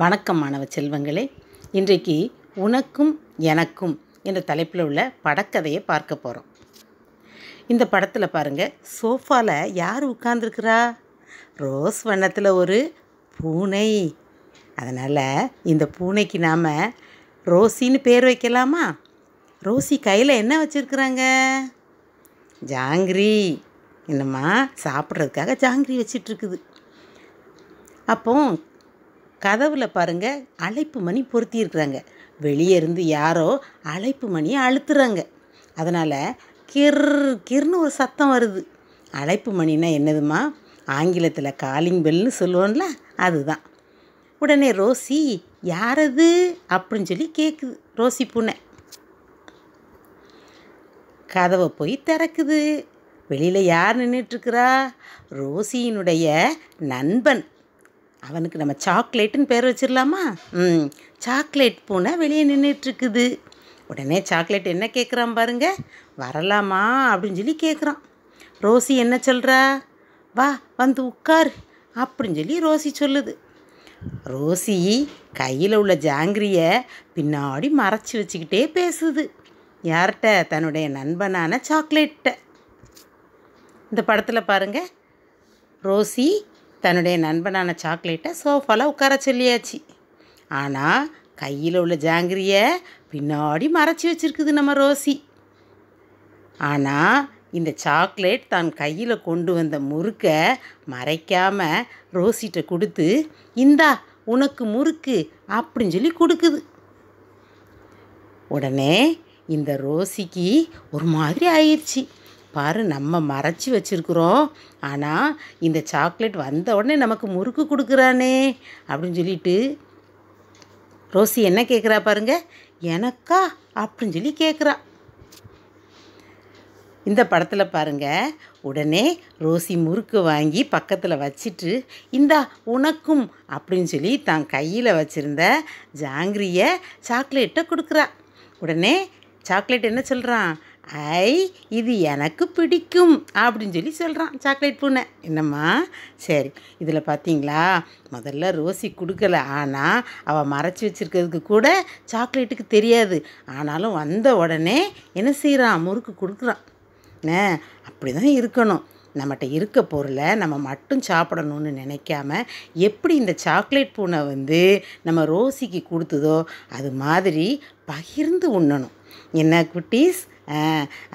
வணக்கம் மாணவ செல்வங்களே இன்றைக்கு உனக்கும் எனக்கும் என்ற தலைப்பில் உள்ள படக்கதையை பார்க்க போகிறோம் இந்த படத்தில் பாருங்கள் சோஃபாவில் யார் உட்கார்ந்துருக்குறா ரோஸ் வண்ணத்தில் ஒரு பூனை அதனால் இந்த பூனைக்கு நாம் ரோசின்னு பேர் வைக்கலாமா ரோசி கையில் என்ன வச்சுருக்குறாங்க ஜாங்கிரி என்னம்மா சாப்பிட்றதுக்காக ஜாங்கிரி வச்சிட்ருக்குது அப்போது கதவில் பாருங்க அழைப்பு மணி பொருத்தியிருக்கிறாங்க வெளியே இருந்து யாரோ அழைப்பு மணியை அழுத்துறாங்க அதனால் கிர் கிர்னு ஒரு சத்தம் வருது அழைப்பு மணினா என்னதுமா ஆங்கிலத்தில் காலிங் பெல்னு சொல்லுவோம்ல அதுதான் உடனே ரோசி யாரது அப்படின்னு சொல்லி கேட்குது ரோசி பூனை கதவை போய் திறக்குது வெளியில் யார் நின்றுட்டுருக்குறா ரோசியினுடைய நண்பன் அவனுக்கு நம்ம சாக்லேட்டுன்னு பேர் வச்சிடலாமா ம் சாக்லேட் பூனை வெளியே நின்றுட்டுருக்குது உடனே சாக்லேட் என்ன கேட்குறான் பாருங்க வரலாமா அப்படின்னு சொல்லி கேட்குறான் ரோசி என்ன சொல்கிறா வா வந்து உட்கார் அப்படின்னு சொல்லி ரோசி சொல்லுது ரோசி கையில் உள்ள ஜாங்கிரியை பின்னாடி மறைச்சி வச்சுக்கிட்டே பேசுது யார்கிட்ட தன்னுடைய நண்பனான சாக்லேட்டை இந்த படத்தில் பாருங்கள் ரோசி தன்னுடைய நண்பனான சாக்லேட்டை சோஃபாவில் உட்கார சொல்லியாச்சு ஆனால் கையில் உள்ள ஜாங்கிரியை பின்னாடி மறைச்சி வச்சுருக்குது நம்ம ரோசி ஆனால் இந்த சாக்லேட் தான் கையில் கொண்டு வந்த முறுக்க மறைக்காமல் ரோசிட்ட கொடுத்து இந்தா உனக்கு முறுக்கு அப்படின்னு சொல்லி கொடுக்குது உடனே இந்த ரோசிக்கு ஒரு மாதிரி ஆயிடுச்சு பாரு நம்ம மறைச்சி வச்சுருக்குறோம் ஆனால் இந்த சாக்லேட் வந்த உடனே நமக்கு முறுக்கு கொடுக்குறானே அப்படின்னு சொல்லிட்டு ரோசி என்ன கேட்குறா பாருங்க எனக்கா அப்படின்னு சொல்லி கேட்குறா இந்த படத்தில் பாருங்கள் உடனே ரோசி முறுக்கு வாங்கி பக்கத்தில் வச்சுட்டு இந்தா உனக்கும் அப்படின்னு சொல்லி தான் கையில் வச்சுருந்த ஜாங்கிரியை சாக்லேட்டை கொடுக்குறா உடனே சாக்லேட் என்ன சொல்கிறான் ஐ இது எனக்கு பிடிக்கும் அப்படின்னு சொல்லி சொல்கிறான் சாக்லேட் பூனை என்னம்மா சரி இதில் பார்த்தீங்களா முதல்ல ரோசி கொடுக்கல ஆனால் அவள் மறைச்சி வச்சுருக்கிறதுக்கு கூட சாக்லேட்டுக்கு தெரியாது ஆனாலும் வந்த உடனே என்ன செய்கிறான் முறுக்கு கொடுக்குறான் அப்படி தான் இருக்கணும் நம்மகிட்ட இருக்க பொருளை நம்ம மட்டும் சாப்பிடணும்னு நினைக்காம எப்படி இந்த சாக்லேட் பூனை வந்து நம்ம ரோசிக்கு கொடுத்ததோ அது மாதிரி பகிர்ந்து உண்ணணும் என்ன குட்டீஸ்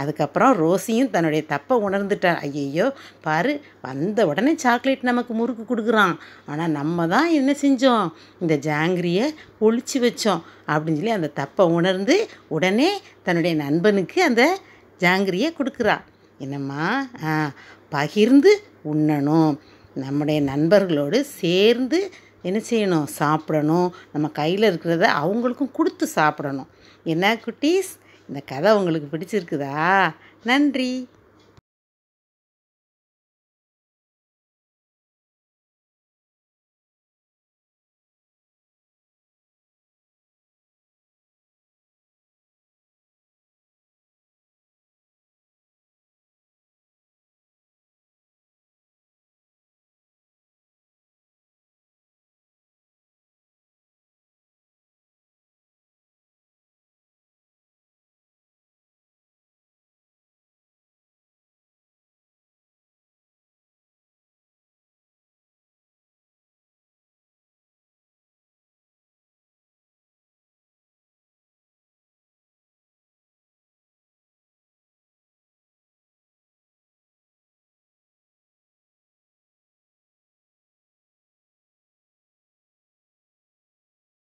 அதுக்கப்புறம் ரோசியும் தன்னுடைய தப்பை உணர்ந்துட்டார் ஐயையோ பாரு வந்த உடனே சாக்லேட் நமக்கு முறுக்கு கொடுக்குறான் ஆனால் நம்ம தான் என்ன செஞ்சோம் இந்த ஜாங்கிரியை ஒழிச்சு வச்சோம் அப்படின்னு சொல்லி அந்த தப்பை உணர்ந்து உடனே தன்னுடைய நண்பனுக்கு அந்த ஜாங்கிரியை கொடுக்குறா என்னம்மா பகிர்ந்து உண்ணணும் நம்முடைய நண்பர்களோடு சேர்ந்து என்ன செய்யணும் சாப்பிடணும் நம்ம கையில் இருக்கிறத அவங்களுக்கும் கொடுத்து சாப்பிடணும் என்ன குட்டீஸ் இந்த கதை உங்களுக்கு பிடிச்சிருக்குதா நன்றி